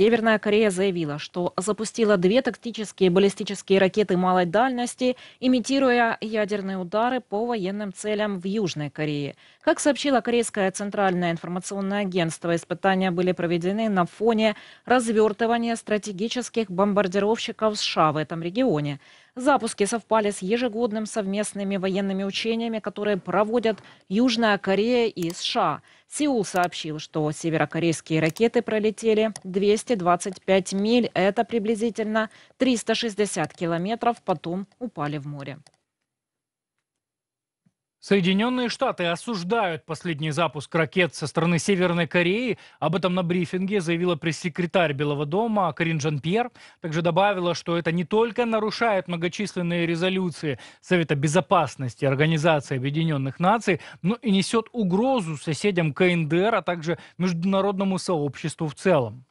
Северная Корея заявила, что запустила две тактические баллистические ракеты малой дальности, имитируя ядерные удары по военным целям в Южной Корее. Как сообщило Корейское Центральное информационное агентство, испытания были проведены на фоне развертывания стратегических бомбардировщиков США в этом регионе. Запуски совпали с ежегодным совместными военными учениями, которые проводят Южная Корея и США. Сеул сообщил, что северокорейские ракеты пролетели 225 миль, это приблизительно 360 километров, потом упали в море. Соединенные Штаты осуждают последний запуск ракет со стороны Северной Кореи. Об этом на брифинге заявила пресс-секретарь Белого дома Карин Жан-Пьер. Также добавила, что это не только нарушает многочисленные резолюции Совета Безопасности Организации Объединенных Наций, но и несет угрозу соседям КНДР, а также международному сообществу в целом.